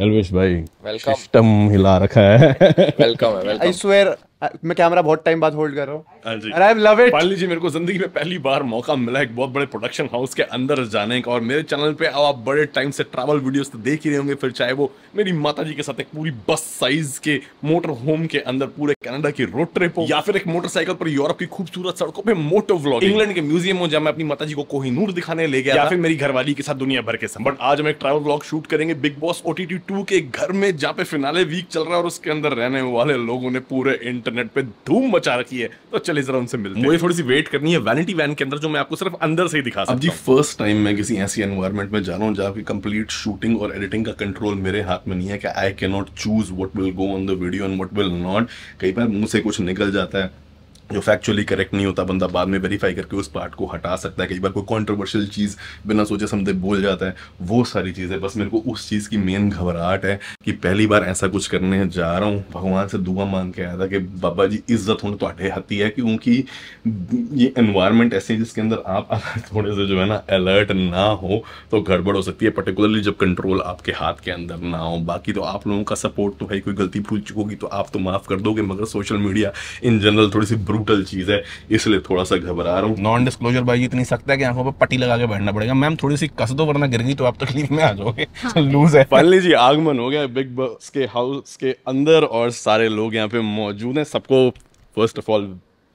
एलविश भाई welcome system हिला रखा है वेलकम है वेलकम आई स्वेयर मैं कैमरा बहुत टाइम बाद होल्ड कर रहा हूं एंड आई लव इट जी मेरे को जिंदगी में पहली बार मौका मिला एक बहुत बड़े प्रोडक्शन हाउस के अंदर जाने का और मेरे चैनल पे अब आप बड़े टाइम से ट्रैवल वीडियोस तो देख ही रहे होंगे फिर चाहे वो मेरी माता जी के साथ एक पूरी बस साइज के मोटर होम के अंदर पूरे कनाडा की रोड ट्रिप हो या फिर एक मोटरसाइकिल पर यूरोप की खूबसूरत सड़कों पर मोटो व्लॉग इंग्लैंड के म्यूजियम हो जहाँ मैं अपनी माता जी को नूर दिखाने ले गया या फिर मेरी घरवाली के साथ दुनिया भर के साथ बट आज हम एक ट्रैवल व्लॉग शूट करेंगे बिग बॉस ओ टी के घर में जहाँ पे फिनाले वीक चल रहा है और उसके अंदर रहने वाले लोगों ने पूरे इंटरनेट पे धूम मचा रखी है तो चले जरा उनसे मिलते मुझे थोड़ी सी वेट करनी है वैनिटी वैन के अंदर जो मैं आपको सिर्फ अंदर से ही दिखा सकता अब जी फर्स्ट टाइम मैं किसी ऐसी एनवायरनमेंट में जा रहा हूँ जहाँ की कंप्लीट शूटिंग और एडिटिंग का कंट्रोल मेरे हाथ में नहीं है कि I can not choose what will go on the video and what will not कई बार मुंह से कुछ निकल जाता है जो फैक्चुअली करेक्ट नहीं होता बंदा बाद में वेरीफाई करके उस पार्ट को हटा सकता है कई बार कोई कॉन्ट्रोवर्शियल चीज़ बिना सोचे समझे बोल जाता है वो सारी चीज़ें बस मेरे को उस चीज़ की मेन घबराहट है कि पहली बार ऐसा कुछ करने जा रहा हूँ भगवान से दुआ मांग के आया था कि बाबा जी इज्जत होने थोड़े हती है क्योंकि ये इन्वायरमेंट ऐसी है जिसके अंदर आप थोड़े से जो है ना अलर्ट ना हो तो गड़बड़ हो सकती है पर्टिकुलरली जब कंट्रोल आपके हाथ के अंदर ना हो बाकी तो आप लोगों का सपोर्ट तो भाई कोई गलती भूल चुकोगी तो आप तो माफ़ कर दोगे मगर सोशल मीडिया इन जनरल थोड़ी सी ब्रूटल चीज है इसलिए थोड़ा सा घबरा रहा हूँ नॉन डिस्क्लोजर भाई इतनी सख्त है कि आंखों पर पट्टी लगा के बैठना पड़ेगा मैम थोड़ी सी कस दो वरना गिर गई तो आप तकलीफ में आ जाओगे लूज हाँ। है फाइनली जी आगमन हो गया बिग बॉस के हाउस के अंदर और सारे लोग यहाँ पे मौजूद है सबको first of all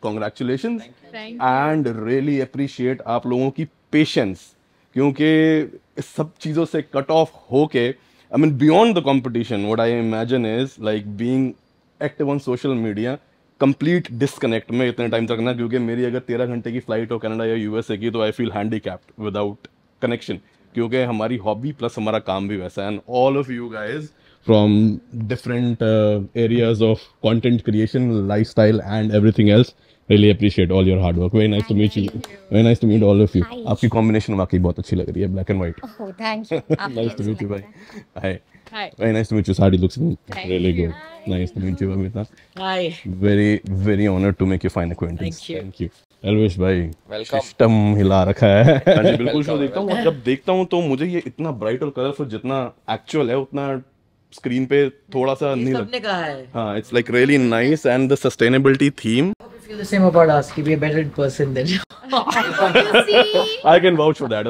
congratulation and really appreciate आप लोगों की पेशेंस क्योंकि सब चीज़ों से कट ऑफ होके I mean beyond the competition what I imagine is like being active on social media complete disconnect में इतने टाइम तक ना क्योंकि मेरी अगर तेरह घंटे की फ्लाइट हो कनाडा या यूएसए की तो I feel handicapped without connection क्योंकि हमारी हॉबी प्लस हमारा काम भी वैसा है and all of you guys from different areas of content creation lifestyle and everything else really appreciate all your hard work very nice to meet you very nice to meet all of you आपकी combination वाकई बहुत अच्छी लग रही है black and white nice to meet you भाई hi Hi. Very nice to meet you. Sadi looks really good. Hi. Nice to meet you, Amita. Hi. Very, very honored to make you fine acquaintance. Thank you. Thank you. अलवेश भाई system हिला रखा है बिल्कुल show देखता हूँ जब देखता हूँ तो मुझे ये इतना ब्राइट और कलरफुल जितना एक्चुअल है उतना स्क्रीन पे थोड़ा सा नहीं सबने कहा है हाँ it's like really nice and the sustainability theme feel the same about us. He be a better person than you. I can vouch for that.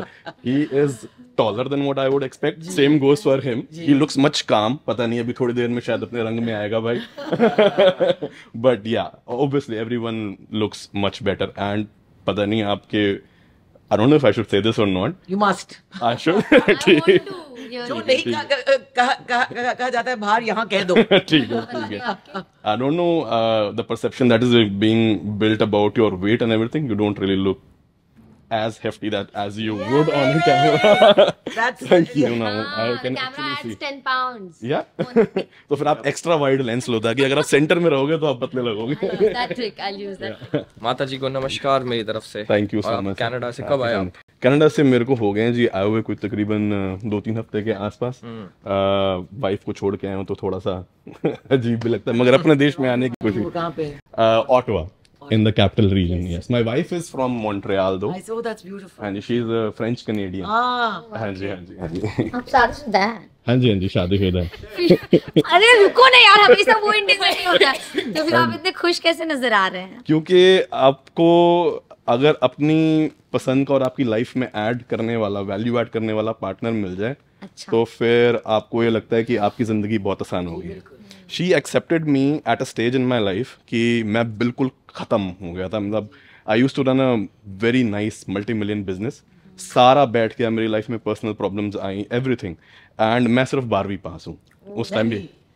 He is taller than what I would expect. Same goes for him. He looks much calm. पता नहीं अभी थोड़ी देर में शायद अपने रंग में आएगा भाई. But yeah, obviously everyone looks much better. And पता नहीं आपके I don't know if I should say this or not. You must. I should. जो नहीं कहा जाता है बाहर यहाँ कह दो ठीक है ठीक है I don't know the perception that is being built about your weight and everything you don't really look as hefty that as you yeah, would on a camera. That's thank you. Now I can camera adds 10 pounds. Yeah. तो फिर आप extra wide lens लो ताकि अगर आप centre में रहोगे तो आप पतले लगोगे. That trick I'll use that. माता जी को नमस्कार मेरी तरफ से. Thank you so much. Canada से कब आए आप? कनाडा से मेरे को हो गए जी आए हुए कुछ तकरीबन दो तीन हफ्ते के आसपास वाइफ हम्म। को छोड़ के आए हूँ तो थोड़ा सा अजीब भी लगता है मगर अपने देश में आने की कोशिश ओटवा in the capital region. Yes. yes. My wife is from Montreal though. I saw that's beautiful. And she is a French Canadian. Ah. हाँ जी हाँ जी हाँ जी. आप शादीशुदा हैं? हाँ जी हाँ जी शादीशुदा हैं. अरे रुको ना यार हमेशा वो इंडिकेट होता है तो फिर हाँ आप इतने खुश कैसे नजर आ रहे हैं? क्योंकि आपको अगर अपनी पसंद का और आपकी लाइफ में ऐड करने वाला वैल्यू ऐड करने वाला पार्टनर मिल जाए अच्छा। तो फिर आपको ये लगता है कि आपकी जिंदगी बहुत आसान होगी she accepted me at a stage in my life कि मैं बिल्कुल ख़त्म हो गया था मतलब I used to run a very nice multi million business सारा बैठ गया मेरी लाइफ में personal problems I everything and मैं सिर्फ बारहवीं पास हूँ उस टाइम भी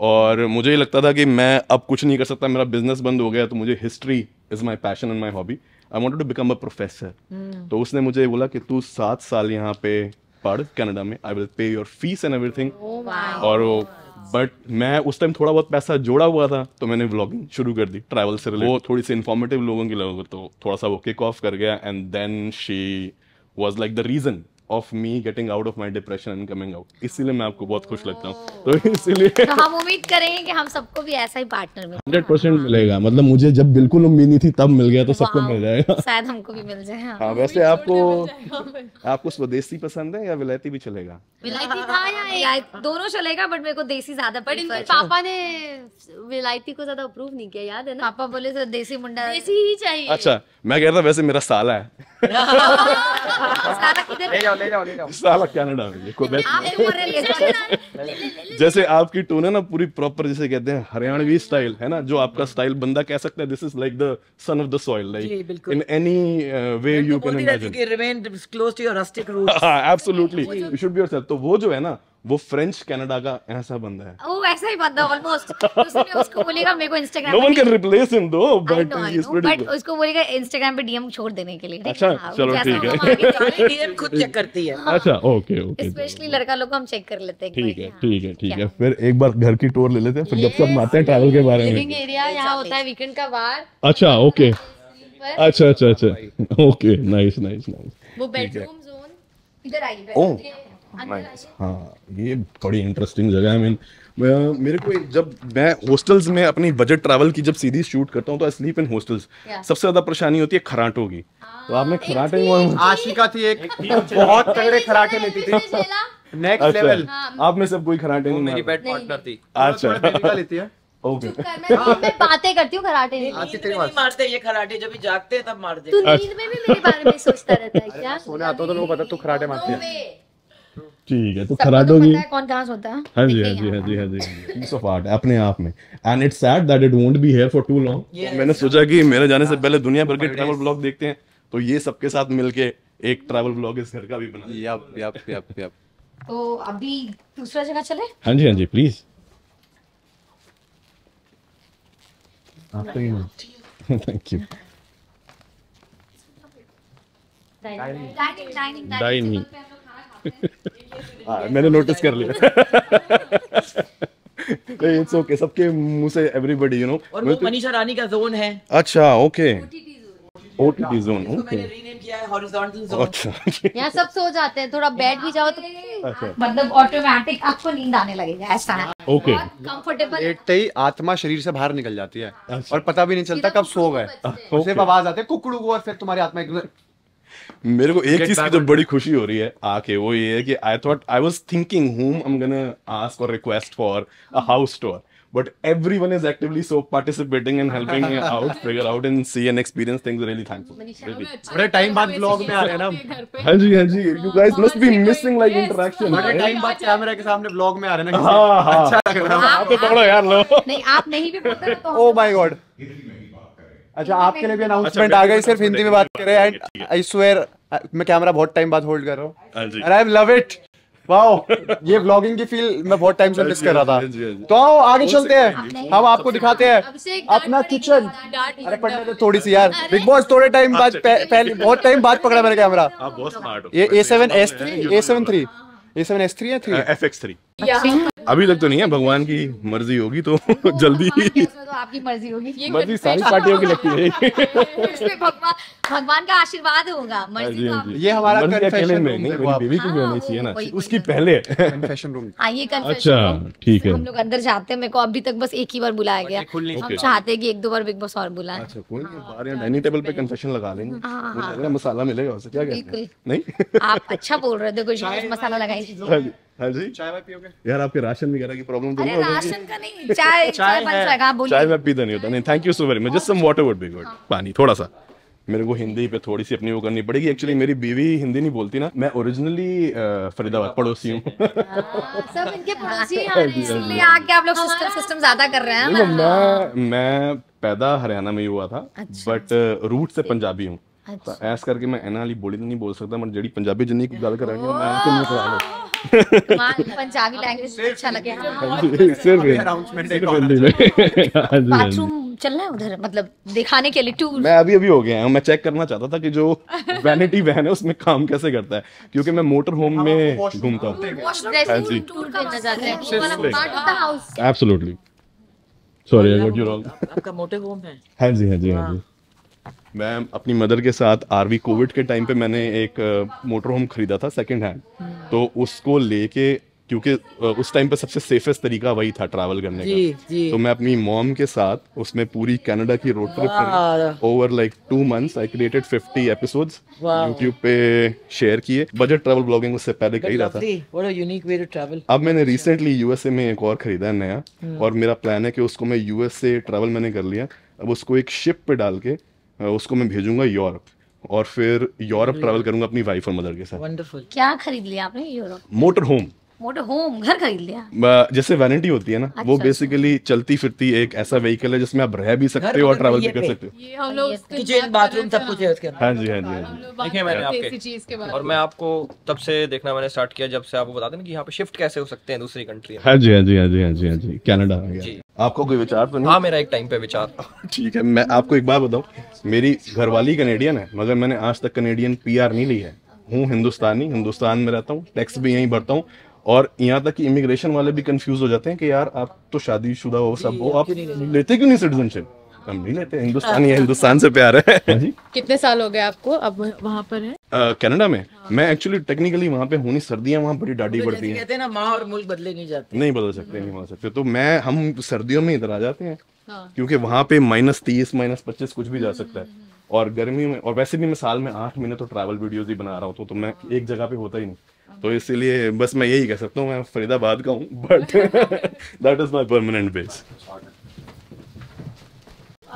और मुझे ये लगता था कि मैं अब कुछ नहीं कर सकता मेरा बिजनेस बंद हो गया तो मुझे history is my passion and my hobby I want to become a professor तो उसने मुझे बोला कि तू सात साल यहाँ पे पढ़ कनाडा में I will pay your fees and everything और वो बट मैं उस टाइम थोड़ा बहुत पैसा जोड़ा हुआ था तो मैंने व्लॉगिंग शुरू कर दी ट्रैवल से वो थोड़ी सी इन्फॉर्मेटिव लोगों की लोगों तो थोड़ा सा वो किक ऑफ कर गया and then she was like the reason of me getting out of my depression and coming out इसीलिए मैं आपको बहुत खुश oh. लगता हूँ तो इसीलिए तो हम उम्मीद करेंगे कि हम सबको भी ऐसा ही पार्टनर मिले हंड्रेड परसेंट मिलेगा मतलब मुझे जब बिल्कुल उम्मीद नहीं थी तब मिल गया तो सबको मिल जाएगा शायद हमको भी मिल जाए हाँ, हाँ वैसे आपको आपको स्वदेशी पसंद है या विलायती भी चलेगा विलायती था या दोनों चलेगा बट मेरे को देसी ज्यादा बट इनके पापा ने विलायती को ज्यादा अप्रूव नहीं किया याद है ना पापा बोले देसी मुंडा देसी ही चाहिए अच्छा मैं कह रहा था वैसे मेरा साला है ले जाओ ले जाओ ले जाओ साला कनाडा में देखो जैसे आपकी टोन है ना पूरी प्रॉपर जैसे कहते हैं हरियाणवी स्टाइल है ना जो आपका स्टाइल बंदा कह सकता है this is like the son of the soil like in any way you can imagine remain close to your rustic roots absolutely you should be yourself तो वो जो है ना वो फ्रेंच कनाडा का ऐसा बंदा है ओ ऐसा ही बंदा ऑलमोस्ट उसने उसको बोलेगा मेरे को Instagram no one can replace him दो बट बट उसको बोलेगा इंस्टाग्राम पे डीएम छोड़ देने के लिए अच्छा हाँ, चलो ठीक है डीएम खुद चेक करती है हाँ, अच्छा ओके ओके स्पेशली लड़का लोग हम चेक कर लेते हैं ठीक है ठीक है ठीक हाँ। है फिर एक बार घर की टूर ले लेते हैं फिर जब सब आते हैं ट्रैवल के बारे में एरिया यहां होता है वीकेंड का बार अच्छा ओके अच्छा अच्छा अच्छा ओके नाइस नाइस नाइस वो बेडरूम जोन इधर आइए ओह हाँ ये बड़ी इंटरेस्टिंग जगह है मीन मेरे को जब मैं हॉस्टल्स में अपनी बजट ट्रैवल की जब सीधी शूट करता हूँ तो आई स्लीप इन हॉस्टल्स सबसे ज्यादा परेशानी होती है खराटों की हाँ, तो आपने खराटे आशिका थी एक बहुत तगड़े खराटे लेती थी नेक्स्ट अच्छा, लेवल हाँ, आप में सब कोई खराटे नहीं मेरी बेड पार्टनर थी अच्छा लेती है ओके मैं बातें करती हूँ खराटे मारते ये खराटे जब भी जागते हैं तब नींद में भी मेरे बारे में सोचता रहता है क्या सोने आता तो लोग पता तू खराटे मारती है ठीक है तो खराडो तो की कौन कहाँ सोता है हाँ जी हाँ, हाँ, हाँ जी हाँ जी हाँ जी पीस ऑफ आर्ट अपने आप में and it's sad that it won't be here for too long मैंने सोचा कि मेरे जाने से हाँ, पहले दुनिया भर के ट्रैवल ब्लॉग देखते हैं तो ये सबके साथ मिलके एक ट्रैवल ब्लॉग इस घर का भी बना या या या या तो अभी दूसरा जगह चले हाँ जी हाँ जी please thank you dining dining dining dining हाँ मैंने नोटिस कर लिया इट्स ओके सबके मुंह से एवरीबॉडी यू नो और वो तो- मनीषा रानी का जोन है अच्छा ओके ओटीटी जोन ओके मैंने रीनेम किया है हॉरिजॉन्टल जोन अच्छा यहां सब सो जाते हैं थोड़ा बैठ भी जाओ तो अच्छा मतलब ऑटोमेटिक आपको नींद आने लगेगा ऐसा है ओके कंफर्टेबल लेटते ही आत्मा शरीर से बाहर निकल जाती है अच्छा। और पता भी नहीं चलता कब सो गए सिर्फ आवाज आती है कुकड़ू और फिर तुम्हारी आत्मा एकदम मेरे को एक चीज की तो बड़ी खुशी हो रही है आके वो ये है कि I thought I was thinking hmm I am gonna ask और request for a house tour but everyone is actively so participating and helping out figure out and see and experience things really thankful really अच्छा बड़े time बाद हाँ हाँ हाँ, blog अच्छा। में आ रहे ना हां जी हां जी you guys must be missing like interaction बड़े टाइम बाद कैमरा के सामने ब्लॉग में आ रहे ना अच्छा लग रहा है आप तो पकड़ो यार लो नहीं आप नहीं भी बोलते तो ओ माय गॉड अच्छा आपके लिए भी अनाउंसमेंट अच्छा, आ गई तो सिर्फ हिंदी में बात कर रहे हैं आई स्वेयर मैं कैमरा बहुत टाइम बाद होल्ड कर रहा हूँ आई लव इट वाओ ये व्लॉगिंग की फील मैं बहुत टाइम से मिस हाँ कर रहा हाँ था हाँ तो आओ आगे चलते हैं हम आपको दिखाते हैं अपना किचन अरे पढ़ने दो थोड़ी सी यार बिग बॉस थोड़े टाइम बाद पहले बहुत टाइम बाद पकड़ा मेरा कैमरा आप बहुत स्मार्ट हो ये A7 S3 A7 3 A7 S3 है 3 FX3 अभी तक तो नहीं है भगवान की मर्जी होगी तो जल्दी आपकी मर्जी होगी ये मर्जी सारी पार्टियों की लगती है भगवान का आशीर्वाद होगा हाँ मर्जी तो हाँ ये हमारा कन्फेशन में नहीं बीवी की हाँ, होनी चाहिए ना तो। उसकी पहले कन्फेशन रूम हाँ कन्फेशन अच्छा ठीक है हम लोग अंदर जाते हैं मेरे को अभी तक बस एक ही बार बुलाया गया हम चाहते हैं कि एक दो बार बिग बॉस और बुलाएं अच्छा कोई नहीं बाहर या डाइनिंग टेबल पे कन्फेशन लगा लेंगे मुझे लग रहा है मसाला मिलेगा उसे क्या कहते हैं नहीं आप अच्छा बोल रहे थे कुछ मसाला लगाएंगे हाँ जी चाय पियोगे यार आपके राशन वगैरह की प्रॉब्लम तो नहीं होगी राशन का नहीं चाय चाय बन जाएगा बोलिए चाय में पीता नहीं होता नहीं thank you so very much just some water would be good पानी थोड़ा सा मेरे को हिंदी पे थोड़ी सी अपनी वो करनी पड़ेगी एक्चुअली मेरी बीवी हिंदी नहीं बोलती ना मैं ओरिजिनली uh, फरीदाबाद पड़ोसी हूँ हाँ, सब इनके पड़ोसी हैं आके आप लोग सिस्टम सिस्टम ज्यादा कर रहे हैं मैं मैं पैदा हरियाणा में ही हुआ था बट अच्छा, रूट अच्छा। uh, से पंजाबी हूँ अच्छा। तो ऐस करके मैं एना वाली बोली तो नहीं बोल सकता मैं जड़ी पंजाबी जिन्नी कुछ ज्यादा करानी मैं पंजाबी लैंग्वेज तो अच्छा लगे हाँ। हाँ हाँ चलना है उधर मतलब दिखाने के लिए मैं अभी अभी हो गया हूँ मैं चेक करना चाहता था कि जो वैनिटी वैन है उसमें काम कैसे करता है क्योंकि मैं मोटर होम में घूमता हूँ absolutely sorry I got you wrong आपका मोटर होम है हां जी हां जी हां जी मैम अपनी मदर के साथ आरवी कोविड के टाइम पे मैंने एक मोटर होम खरीदा था सेकंड हैंड हम्म। तो उसको लेके क्योंकि उस टाइम पे सबसे सेफेस्ट तरीका वही था ट्रैवल करने जी, का जी. तो मैं अपनी मॉम के साथ उसमें पूरी कनाडा की road trip over like two months I created 50 episodes YouTube पे शेयर किए बजट ट्रैवल ब्लॉगिंग उससे पहले कही रहा था अब मैंने रिसेंटली यूएसए में एक और खरीदा है नया हम्म। और मेरा प्लान है कि उसको मैं यूएसए ट्रैवल मैंने कर लिया अब उसको एक शिप पे डाल के उसको मैं भेजूंगा यूरोप और फिर यूरोप ट्रैवल करूंगा अपनी वाइफ और मदर के साथ वंडरफुल क्या खरीद लिया आपने Europe motor home motor home घर खरीद लिया जैसे वैनिटी होती है ना अच्छा, वो अच्छा। बेसिकली चलती फिरती एक ऐसा व्हीकल है जिसमें आप रह भी सकते हो और ट्रैवल भी कर सकते हो किचन बाथरूम सब कुछ है उसके हाँ जी हाँ जी हाँ देखिए मैंने आपके और मैं आपको तब से देखना मैंने स्टार्ट किया जब से आपको बता देना कि यहाँ पे शिफ्ट कैसे हो सकते हैं दूसरी कंट्री हाँ जी हाँ जी हाँ जी हाँ जी हाँ जी कनाडा आपको कोई विचार तो नहीं हाँ मेरा एक टाइम पे विचार ठीक है मैं आपको एक बार बताऊँ मेरी घरवाली कनेडियन है मगर मैंने आज तक कनेडियन पीआर नहीं ली है हूँ हिंदुस्तानी हिंदुस्तान में रहता हूँ टैक्स भी यहीं भरता हूँ और यहाँ तक कि इमिग्रेशन वाले भी कंफ्यूज हो जाते हैं कि यार आप तो शादी शुदा हो सब हो आप लेते क्यों नहीं सिटीजनशिप हम नहीं लेते हिंदुस्तानी है हिंदुस्तान से प्यार है हाँ कितने साल हो गए आपको अब वहाँ पर है कनाडा में मैं एक्चुअली टेक्निकली वहाँ पे होनी सर्दियाँ वहाँ बड़ी डाडी पड़ती है ना माँ और मुल्क बदले नहीं जाते नहीं बदल सकते नहीं बदल सकते तो मैं हम सर्दियों में इधर आ जाते हैं हाँ। क्योंकि वहाँ पे माइनस तीस माइनस पच्चीस कुछ भी जा हम्म, सकता है हम्म, हम्म। और गर्मी में और वैसे भी मैं साल में आठ महीने तो ट्रैवल वीडियोस ही बना रहा हूँ तो मैं एक जगह पे होता ही नहीं तो इसीलिए बस मैं यही कह सकता हूँ मैं फरीदाबाद का हूँ but that is my permanent base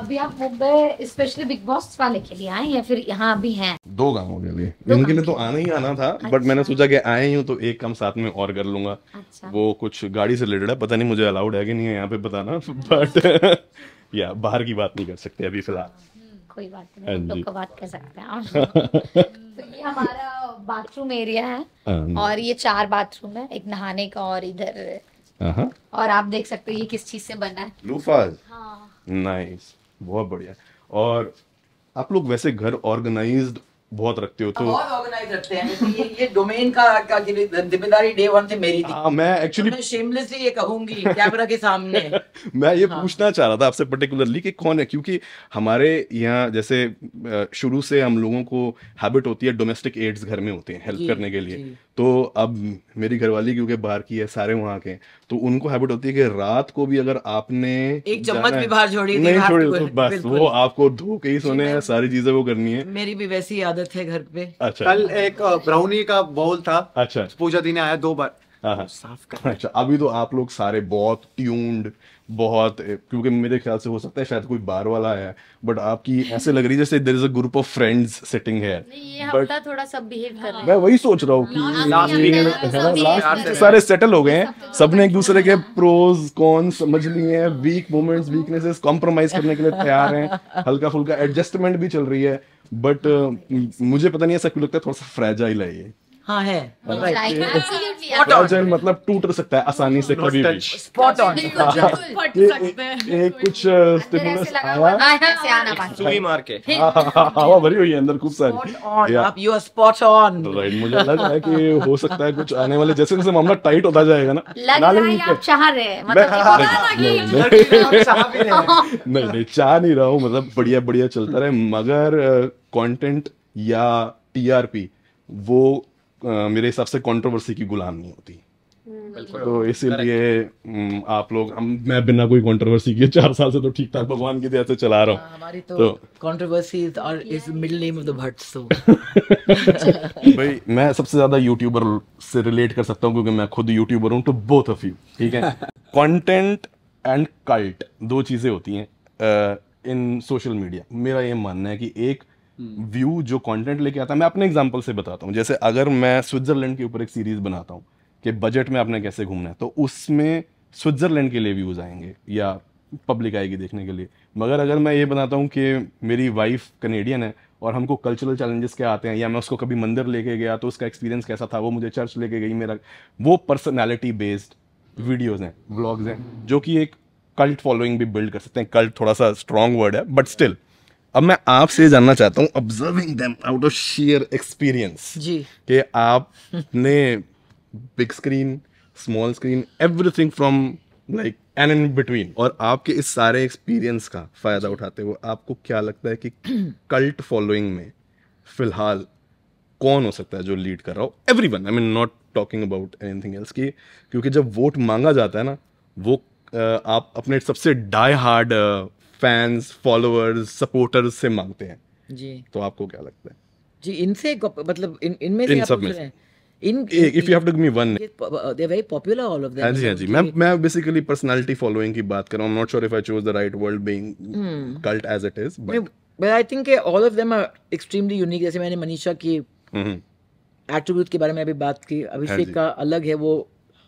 अभी आप मुंबई स्पेशली बिग बॉस वाले के लिए आए या फिर यहाँ अभी हैं दो गांवों के लिए इनके लिए तो आना ही आना था अच्छा। बट मैंने सोचा कि आए ही हूँ तो एक काम साथ में और कर लूंगा अच्छा। वो कुछ गाड़ी से रिलेटेड है पता नहीं मुझे अलाउड है कि नहीं है यहाँ पे बताना बट या बाहर की बात नहीं कर सकते अभी फिलहाल हम्म, कोई बात नहीं हाँ बात कर सकते हैं तो हमारा बाथरूम एरिया है हाँ, हाँ। और ये चार बाथरूम है एक नहाने का और इधर हाँ, और आप देख सकते हो ये किस चीज से बना है लूफाज नाइस बहुत बढ़िया और आप लोग वैसे घर ऑर्गेनाइज्ड बहुत रखते हो तो बहुत ऑर्गेनाइज रखते हैं ये ये डोमेन का, का जिम्मेदारी डे वन से मेरी थी आ, हाँ, मैं एक्चुअली शेमलेसली ये कहूंगी कैमरा के सामने मैं ये हाँ. पूछना चाह रहा था आपसे पर्टिकुलरली कि कौन है क्योंकि हमारे यहाँ जैसे शुरू से हम लोगों को हैबिट होती है डोमेस्टिक एड्स घर में होते हैं हेल्प करने के लिए तो अब मेरी घरवाली क्योंकि बाहर की है सारे वहाँ के तो उनको हैबिट होती है कि रात को भी अगर आपने एक चम्मच भी बाहर छोड़ी नहीं छोड़ी तो बस वो आपको धो के ही सोने हैं सारी चीजें वो करनी है मेरी भी वैसी आदत है घर पे अच्छा कल एक ब्राउनी का बाउल था अच्छा पूजा दी ने आया दो बार हाँ, हाँ। साफ कर अच्छा अभी तो आप लोग सारे बहुत ट्यून्ड बहुत क्योंकि मेरे ख्याल से हो सकता है शायद कोई बार वाला है बट आपकी ऐसे लग रही है जैसे there is a group of friends sitting है मैं वही सोच रहा हूँ कि लास्ट लास्ट वीक सारे सेटल हो गए हैं तो सबने एक दूसरे के प्रोज कौन समझ लिए हैं वीक मोमेंट्स वीकनेसेस कॉम्प्रोमाइज करने के लिए तैयार हैं हल्का फुल्का एडजस्टमेंट भी चल रही है बट मुझे पता नहीं ऐसा क्यों लगता है थोड़ा सा फ्रेजाइल है ये हाँ है मतलब टूट तो सकता है आसानी से कभी भी स्पॉट ऑन एक कुछ uh, स्टिमुलस आया हाँ, हाँ, हाँ। मार के हवा भरी हुई है अंदर खूब सारी आप you are spot on right मुझे लग रहा है कि हो सकता है कुछ आने वाले जैसे जैसे मामला टाइट होता जाएगा ना लग रहा है आप चाह रहे हैं मतलब नहीं नहीं चाह नहीं रहा हूँ मतलब बढ़िया बढ़िया चलता रहे मगर कंटेंट uh, या टीआरपी वो मेरे हिसाब से कंट्रोवर्सी की गुलाम नहीं होती तो इसीलिए आप लोग हम मैं बिना कोई कंट्रोवर्सी के चार साल से तो ठीक ठाक भगवान की दया से चला रहा हूँ हाँ, हमारी तो और इस middle name of the Bhatt so भाई मैं सबसे ज्यादा यूट्यूबर से रिलेट कर सकता हूँ क्योंकि मैं खुद यूट्यूबर हूँ तो बोथ ऑफ यू ठीक है कंटेंट एंड कल्ट दो चीजें होती हैं इन सोशल मीडिया मेरा ये मानना है कि एक हम्म। व्यू जो कंटेंट लेके आता है मैं अपने एग्जांपल से बताता हूँ जैसे अगर मैं स्विट्जरलैंड के ऊपर एक सीरीज बनाता हूँ कि बजट में आपने कैसे घूमना है तो उसमें स्विट्जरलैंड के लिए व्यूज़ आएंगे या पब्लिक आएगी देखने के लिए मगर अगर मैं ये बनाता हूँ कि मेरी वाइफ कनेडियन है और हमको कल्चरल चैलेंजेस क्या आते हैं या मैं उसको कभी मंदिर लेके गया तो उसका एक्सपीरियंस कैसा था वो मुझे चर्च लेके गई मेरा वो पर्सनैलिटी बेस्ड वीडियोज़ हैं ब्लॉग्स हैं जो कि एक कल्ट फॉलोइंग भी बिल्ड कर सकते हैं कल्ट थोड़ा सा स्ट्रॉन्ग वर्ड है बट स्टिल अब मैं आपसे जानना चाहता हूँ observing them out of share experience जी कि आपने big screen small screen everything from like and in between और आपके इस सारे एक्सपीरियंस का फायदा उठाते हुए आपको क्या लगता है कि कल्ट फॉलोइंग में फिलहाल कौन हो सकता है जो लीड कर रहा हो everyone I mean not talking about anything else की क्योंकि जब वोट मांगा जाता है ना वो आप अपने सबसे die hard fans followers supporters से मांगते हैं जी तो आपको क्या लगता है जी इनसे मतलब इन इनमें से इन आप सब में से in if you have to give me one they are very popular all of them हां जी हां जी मैं मैं बेसिकली पर्सनालिटी फॉलोइंग की बात कर रहा हूं I am not sure if I chose the right word being cult as it is but but I think all of them are extremely unique जैसे मैंने मनीषा की एट्रीब्यूट हम्म। के बारे में अभी बात की हाँ अभिषेक का अलग है वो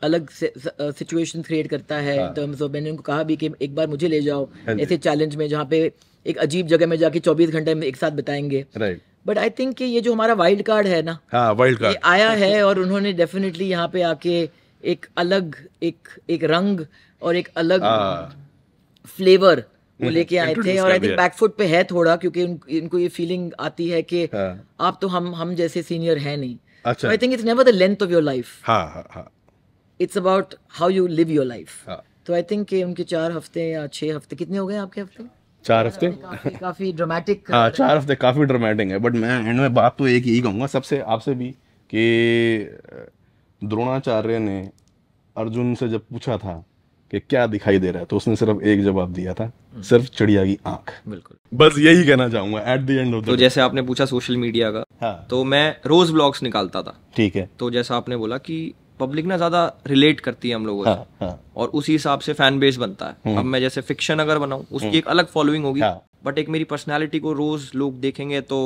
अलग सिचुएशन क्रिएट करता है टर्म्स हाँ। तो ऑफ मैंने उनको कहा भी कि एक बार मुझे ले जाओ हाँ ऐसे चैलेंज में जहाँ पे एक अजीब जगह में जाके 24 घंटे में एक साथ बताएंगे राइट बट आई थिंक कि ये जो हमारा वाइल्ड कार्ड है ना हाँ वाइल्ड कार्ड आया है और उन्होंने डेफिनेटली यहाँ पे आके एक अलग एक एक रंग और एक अलग फ्लेवर हाँ। वो हम्म, लेके आए थे और आई थिंक बैकफुट पे है थोड़ा क्योंकि उन, इनको ये फीलिंग आती है कि हाँ. आप तो हम हम जैसे सीनियर है नहीं I think it's never the length of your life it's about how you live your life तो आई थिंक उनके चार हफ्ते या छह हफ्ते कितने हो गए आपके हफ्ते चार हफ्ते काफी ड्रामेटिक हाँ, चार हफ्ते काफी ड्रामेटिक है बट मैं एंड में बात तो एक ही कहूंगा सबसे आपसे भी कि द्रोणाचार्य ने अर्जुन से जब पूछा था कि क्या दिखाई दे रहा है तो उसने सिर्फ एक जवाब दिया था हम्म। सिर्फ चिड़िया की आंख बिल्कुल बस यही कहना चाहूंगा एट द एंड ऑफ तो जैसे आपने पूछा सोशल मीडिया का हाँ। तो मैं रोज ब्लॉग्स निकालता था ठीक है तो जैसा आपने बोला कि पब्लिक ना ज्यादा रिलेट करती है हम लोगों से हाँ, हाँ। और उसी हिसाब से फैन बेस बनता है हम्म। अब मैं जैसे फिक्शन अगर बनाऊ उसकी हम्म। एक अलग फॉलोइंग होगी बट हाँ। एक मेरी पर्सनैलिटी को रोज लोग देखेंगे तो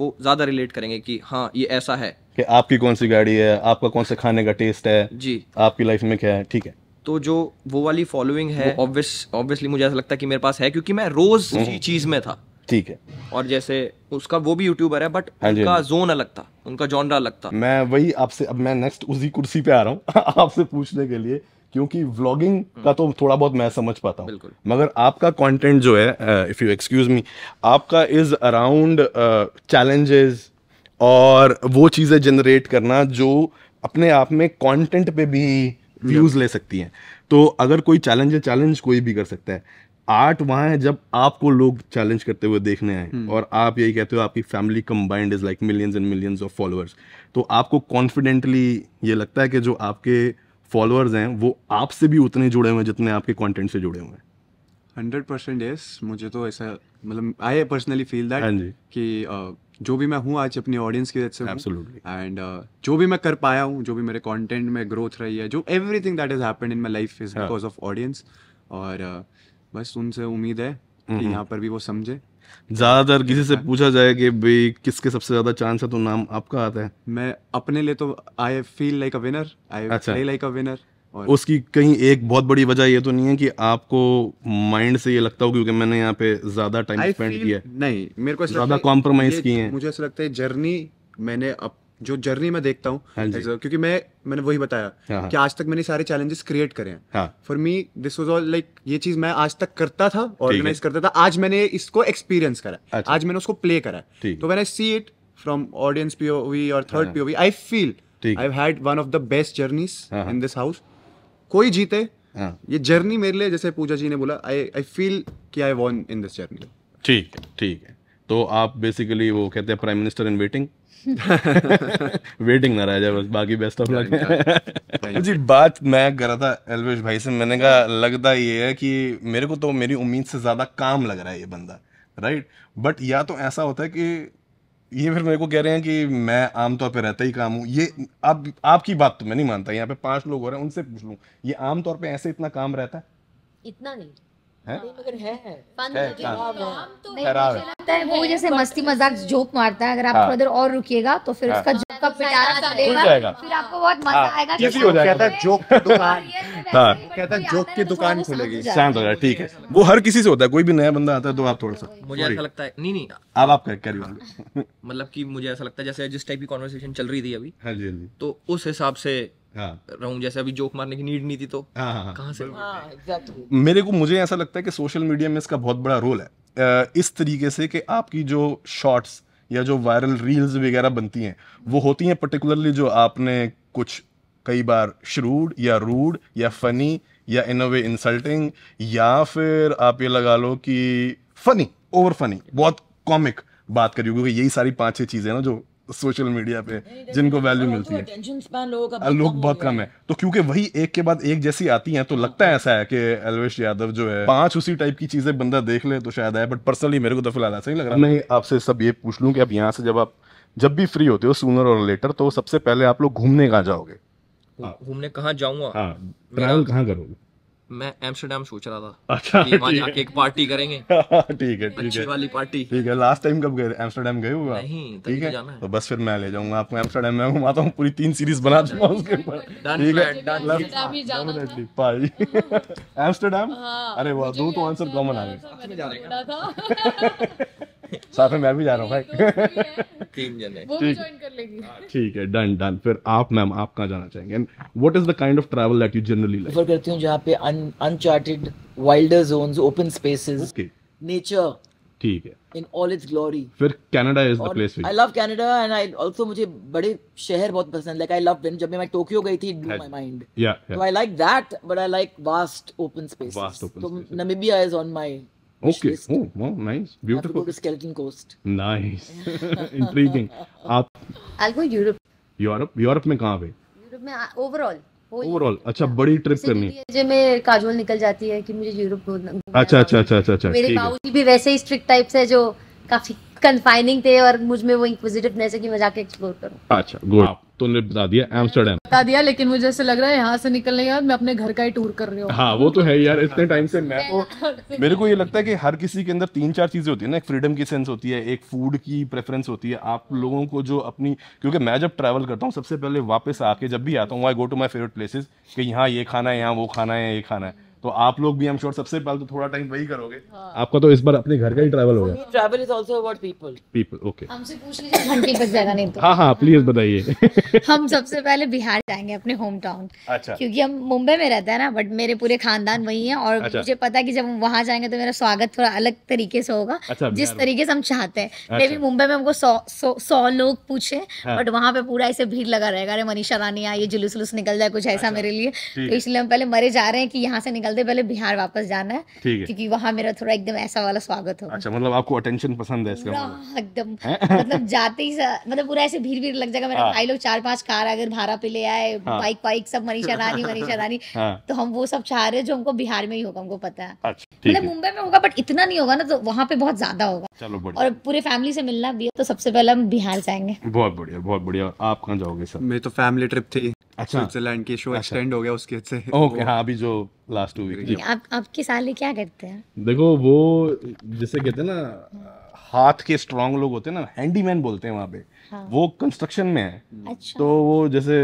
वो ज्यादा रिलेट करेंगे कि हाँ ये ऐसा है कि आपकी कौन सी गाड़ी है आपका कौन सा खाने का टेस्ट है जी आपकी लाइफ में क्या है ठीक है तो जो वो वाली फॉलोइंग है ऑब्वियसली मुझे ऐसा लगता है कि मेरे पास है क्योंकि मैं रोज हम्म। चीज में था ठीक है और जैसे उसका वो भी यूट्यूबर है बट हाँ उनका हाँ जोन अलग था उनका जॉनरा अलग था मैं वही आपसे अब मैं नेक्स्ट उसी कुर्सी पे आ रहा हूँ आपसे पूछने के लिए क्योंकि व्लॉगिंग हम्म। का तो थोड़ा बहुत मैं समझ पाता हूँ मगर आपका कंटेंट जो है इफ़ यू एक्सक्यूज मी आपका इज़ अराउंड चैलेंजेस और वो चीज़ें जनरेट करना जो अपने आप में कंटेंट पे भी व्यूज़ ले सकती हैं तो अगर कोई चैलेंज है चैलेंज कोई भी कर सकता है आर्ट वहाँ है जब आपको लोग चैलेंज करते हुए देखने आए हम्म। और आप यही कहते हो आपकी family combined is like millions and millions of followers तो आपको कॉन्फिडेंटली ये लगता है कि जो आपके फॉलोअर्स हैं वो आपसे भी उतने जुड़े हुए हैं जितने आपके कॉन्टेंट से जुड़े हुए हैं हंड्रेड परसेंट येस मुझे तो ऐसा मतलब आई पर्सनली फील दैट कि uh, जो भी मैं हूँ आज अपनी ऑडियंस की वजह से एंड uh, जो भी मैं कर पाया हूँ जो भी मेरे कंटेंट में ग्रोथ रही है जो everything that is happened in my life is because of audience और uh, बस उनसे उम्मीद है कि यहाँ पर भी वो समझे ज्यादातर किसी से हाँ। पूछा जाए कि भाई किसके सबसे ज्यादा चांस है तो नाम आपका आता है मैं अपने लिए तो I feel like a winner I like a winner उसकी कहीं एक बहुत बड़ी वजह ये तो नहीं है कि आपको माइंड से ये लगता हो क्योंकि मैंने यहाँ पे ज्यादा टाइम स्पेंड किया है नहीं मेरे को ज्यादा कॉम्प्रोमाइज किए हैं मुझे ऐसा लगता है जर्नी मैंने अप जो जर्नी मैं देखता हूँ हाँ क्योंकि मैं मैंने वही बताया हाँ, हाँ। कि आज तक मैंने सारे चैलेंजेस क्रिएट करे हैं for me this was all like ये चीज मैं आज तक करता था ऑर्गेनाइज करता था आज मैंने इसको एक्सपीरियंस करा अच्छा। आज मैंने उसको प्ले करा तो when I see it from audience POV और third POV I feel I had one of the best journeys in this house कोई जीते ये जर्नी मेरे लिए जैसे पूजा जी ने बोला आई आई फील कि I won in this journey ठीक है ठीक है तो आप बेसिकली वो कहते हैं prime minister in waiting waiting ना रह जाए बस बाकी बेस्ट ऑफ लक जी बात मैं कर रहा था एलवेश भाई से मैंने कहा लगता ये है कि मेरे को तो मेरी उम्मीद से ज़्यादा काम लग रहा है ये बंदा राइट बट या तो ऐसा होता है कि ये फिर मेरे को कह रहे हैं कि मैं आमतौर पे रहता ही काम हूँ ये आप आपकी बात तो मैं नहीं मानता यहाँ पे पांच लोग हो रहे हैं उनसे पूछ लूँ ये आमतौर पे ऐसे इतना काम रहता है इतना नहीं तो है वो जैसे मस्ती मजाक जोक मारता है अगर आप थोड़ा हाँ। देर और रुकिएगा तो फिर हाँ। उसका जोक का पिटारा चलेगा फिर आपको बहुत मजा हाँ। आएगा किसी हो जाएगा जोक की दुकान हाँ कहता जोक की दुकान खुलेगी शांत हो जाए ठीक है वो हर किसी से होता है कोई भी नया बंदा आता है तो आप थोड़ा सा मुझे ऐसा लगता है नहीं नहीं आप आप कैरी ऑन मतलब कि मुझे ऐसा लगता है जैसे जिस टाइप की कॉन्वर्सेशन चल रही थी अभी हाँ जी तो उस हिसाब से हाँ। रहूं जैसे अभी जोक मारने की नीड नहीं थी तो हाँ, हाँ, कहां से मेरे को मुझे ऐसा लगता है कि सोशल मीडिया में इसका बहुत बड़ा रोल है इस तरीके से कि आपकी जो शॉर्ट्स या जो वायरल रील्स वगैरह बनती हैं वो होती हैं पर्टिकुलरली जो आपने कुछ कई बार श्रूड या रूड या फनी या इन अ वे इंसल्टिंग या फिर आप ये लगा लो कि फनी ओवर फनी बहुत कॉमिक बात करी क्योंकि यही सारी पांच छह चीज़ें ना जो सोशल मीडिया पे जिनको वैल्यू मिलती है लोग बहुत कम है तो क्योंकि वही एक के बाद एक जैसी आती हैं तो लगता है ऐसा है कि अलवेश यादव जो है पांच उसी टाइप की चीजें बंदा देख ले तो शायद है बट पर्सनली मेरे को तो फिलहाल ऐसा ही लग रहा मैं आपसे सब ये पूछ लूँ कि अब यहाँ से जब आप जब भी फ्री होते हो सूनर और लेटर तो सबसे पहले आप लोग घूमने कहाँ जाओगे हाँ। घूमने कहाँ जाऊंगा ट्रैवल हाँ, कहाँ करोगे मैं एम्स्टर्डम सोच रहा था अच्छा वहाँ जाके एक पार्टी करेंगे हाँ, हाँ, ठीक है ठीक है वाली पार्टी ठीक है लास्ट टाइम कब गए एम्स्टर्डम गए हुआ नहीं ठीक तो है जाना तो बस फिर मैं ले जाऊंगा आपको एम्स्टर्डम में घुमाता हूँ पूरी तीन सीरीज बना दूंगा उसके ऊपर ठीक है पाई एम्स्टर्डम हाँ, अरे वाह दो तो आंसर कॉमन आ गए साथ में मैं भी जा रहा हूँ भाई तीन जने हाँ, ठीक है डन डन फिर आप मैम आप कहाँ जाना चाहेंगे and what is the kind of travel that you generally like prefer करती हूँ जहाँ पे uncharted wilder zones open spaces nature ठीक है इन ऑल इट्स ग्लोरी फिर Canada is the place I love Canada and I also मुझे बड़े शहर बहुत पसंद लाइक आई लव व्हेन जब मैं टोक्यो गई थी ब्लू माय माइंड तो I like that but I like vast open spaces तो Namibia is on my okay Oh, wow, nice. Beautiful. go to Skeleton आप I go Europe Europe Europe में कहाँ पे यूरोप में overall overall अच्छा बड़ी trip करनी है मैं काजोल निकल जाती है कि मुझे यूरोप अच्छा अच्छा अच्छा अच्छा अच्छा मेरे बाबूजी भी वैसे ही स्ट्रिक्ट टाइप से जो काफी कन्फाइनिंग थे और मुझ में वो इंक्विजिटिवनेस है कि मैं जाके एक्सप्लोर करूं अच्छा गुड तुमने बता दिया एमस्टरडेम बता दिया लेकिन मुझे ऐसे लग रहा है यहाँ से निकलने के बाद मैं अपने घर का ही टूर कर रही हूँ हाँ वो तो है यार इतने टाइम हाँ। से मैं तो मेरे को ये लगता है कि हर किसी के अंदर तीन चार चीज़ें होती है ना एक फ्रीडम की सेंस होती है एक फूड की प्रेफरेंस होती है आप लोगों को जो अपनी क्योंकि मैं जब ट्रेवल करता हूँ सबसे पहले वापस आके जब भी आता हूँ I go to my favourite places कि यहाँ ये खाना है यहाँ वो खाना है ये खाना है तो आप लोग भी आई श्योर सबसे पहले तो थोड़ा टाइम वही करोगे हाँ। आपका तो इस बार अपने घर का ही ट्रैवल होगा travel is also about people people okay हमसे पूछ लीजिए घंटी बज जाएगा नहीं तो हाँ हाँ प्लीज बताइए हम सबसे पहले बिहार जाएंगे अपने होम टाउन अच्छा क्योंकि हम मुंबई में रहते हैं ना बट मेरे पूरे खानदान वही है और अच्छा। मुझे पता है कि जब हम वहाँ जाएंगे तो मेरा स्वागत थोड़ा अलग तरीके से होगा अच्छा, जिस तरीके से हम चाहते हैं मे भी अच्छा। मुंबई में हमको सौ लोग पूछे बट हाँ। वहाँ पे पूरा ऐसे भीड़ लगा रहेगा अरे मनीषा रानी आइए जुलूस वुलूस निकल जाए कुछ ऐसा मेरे लिए तो इसलिए हम पहले मरे जा रहे हैं कि यहाँ से निकल निकलते पहले बिहार वापस जाना है क्योंकि वहाँ मेरा थोड़ा एकदम ऐसा वाला स्वागत हो अच्छा मतलब आपको अटेंशन पसंद है इसका हाँ, मतलब। एकदम मतलब जाते ही मतलब पूरा ऐसे भीड़ भीड़ लग जाएगा मेरा हाँ। भाई लोग चार पांच कार अगर भाड़ा पे ले आए बाइक हाँ। वाइक सब मनीषा रानी मनीषा रानी तो हम वो सब चाह रहे हैं जो हमको बिहार में ही होगा हमको पता है अच्छा, मतलब मुंबई में होगा बट इतना नहीं होगा ना तो वहाँ पे बहुत ज्यादा होगा चलो और पूरे फैमिली से मिलना भी है तो सबसे पहले हम बिहार जाएंगे बहुत बढ़िया बहुत बढ़िया आप कहाँ जाओगे सर मेरी तो फैमिली ट्रिप थी अच्छा। स्विट्जरलैंड के शो एक्सटेंड अच्छा। हो गया उसके से ओके हाँ अभी जो लास्ट वीक आप आपके साले क्या करते हैं देखो वो जैसे कहते हैं ना हाथ के स्ट्रांग लोग होते हैं ना हैंडीमैन बोलते हैं वहाँ पे हाँ। वो कंस्ट्रक्शन में है अच्छा। तो वो जैसे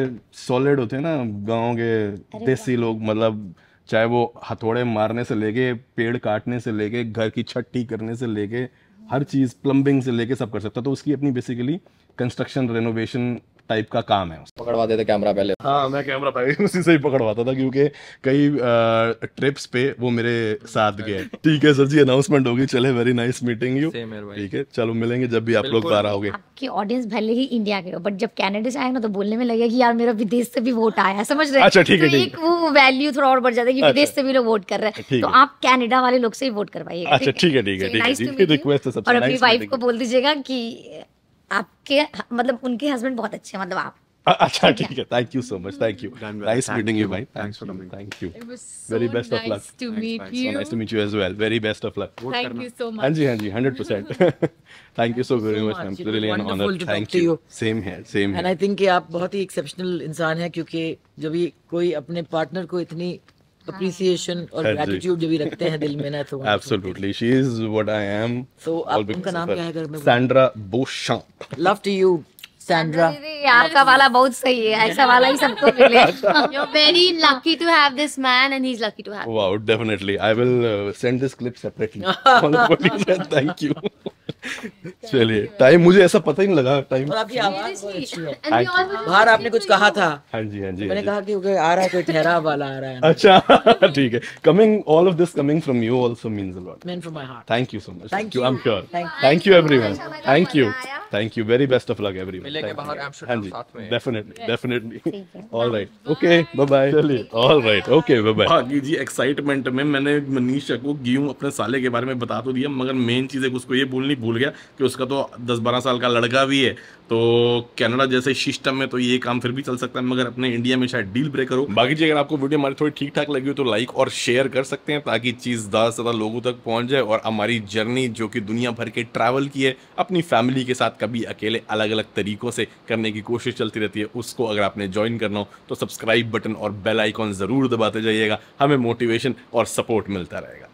सॉलिड होते हैं ना गांव के देसी लोग मतलब चाहे वो हथौड़े मारने से लेके पेड़ काटने से लेके घर की छत ठीक करने से लेके हर चीज़ प्लम्बिंग से लेके सब कर सकता तो उसकी अपनी बेसिकली कंस्ट्रक्शन रेनोवेशन टाइप का काम है पकड़वाते थे कैमरा पहले हाँ मैं कैमरा पहले उसी से ही पकड़वाता था क्योंकि कई ट्रिप्स पे वो मेरे साथ गए ठीक है सर जी अनाउंसमेंट होगी चले वेरी नाइस मीटिंग यू ठीक है चलो मिलेंगे जब भी आप लोग बाहर आओगे आपकी ऑडियंस भले ही इंडिया के हो बट जब कैनेडा से आए ना तो बोलने में लगेगा कि यार मेरा विदेश से भी वोट आया समझ रहे अच्छा ठीक है तो ठीक वो वैल्यू थोड़ा और बढ़ जाता है अच्छा। विदेश से भी लोग वोट कर रहे हैं तो आप कैनेडा वाले लोग से ही वोट करवाइए अच्छा ठीक है ठीक है ठीक है रिक्वेस्ट है सबसे और अपनी वाइफ को बोल दीजिएगा की आपके मतलब उनके हस्बैंड बहुत अच्छे मतलब आप अच्छा ठीक है thank you so much thank you nice meeting you भाई thanks for coming thank you very best of luck to meet you nice to meet you as well very best of luck thank you so much हां जी हां जी 100% thank you so very much ma'am really an honour thank you same here same and I think कि आप बहुत ही exceptional इंसान हैं क्योंकि जब भी कोई अपने पार्टनर को इतनी अप्रिसिएशन हाँ। और ग्रेटिट्यूड जो भी रखते हैं दिल में ना तो absolutely she is what I am so उनका नाम क्या है घर में सैंड्रा बोशाम लव टू यू Sandra. आपका वाला बहुत सही है ऐसा वाला ही सबको मिले you're very lucky to have this man and he's lucky to have wow definitely i will uh, send this clip separately thank you चलिए टाइम मुझे ऐसा पता ही नहीं लगा टाइम बाहर आपने कुछ कहा था हाँ जी हाँ जी मैंने हाँ कहा कि आ रहा है कोई ठहरा वाला आ रहा है अच्छा ठीक है coming all of this coming from you also means a lot mean from my heart thank you so much thank you I am sure thank you everyone thank you thank you very best of luck everyone मिलेंगे बाहर Amsterdam हाँ साथ में definitely definitely alright okay bye bye चलिए alright okay bye bye हां जी excitement में मैंने मनीषा को गेहूं अपने साले के बारे में बता तो दिया मगर मेन चीज है उसको ये बोलनी भूल गया कि उसका तो 10 12 साल का लड़का भी है तो कनाडा जैसे सिस्टम में तो ये काम फिर भी चल सकता है मगर अपने इंडिया में शायद डील ब्रेकर हो बाकी जी अगर आपको वीडियो हमारी थोड़ी ठीक ठाक लगी हो तो लाइक और शेयर कर सकते हैं ताकि चीज़ ज़्यादा से ज़्यादा लोगों तक पहुँच जाए और हमारी जर्नी जो कि दुनिया भर के ट्रैवल की है अपनी फैमिली के साथ कभी अकेले अलग अलग तरीक़ों से करने की कोशिश चलती रहती है उसको अगर आपने ज्वाइन करना हो तो सब्सक्राइब बटन और बेल आइकॉन ज़रूर दबाते जाइएगा हमें मोटिवेशन और सपोर्ट मिलता रहेगा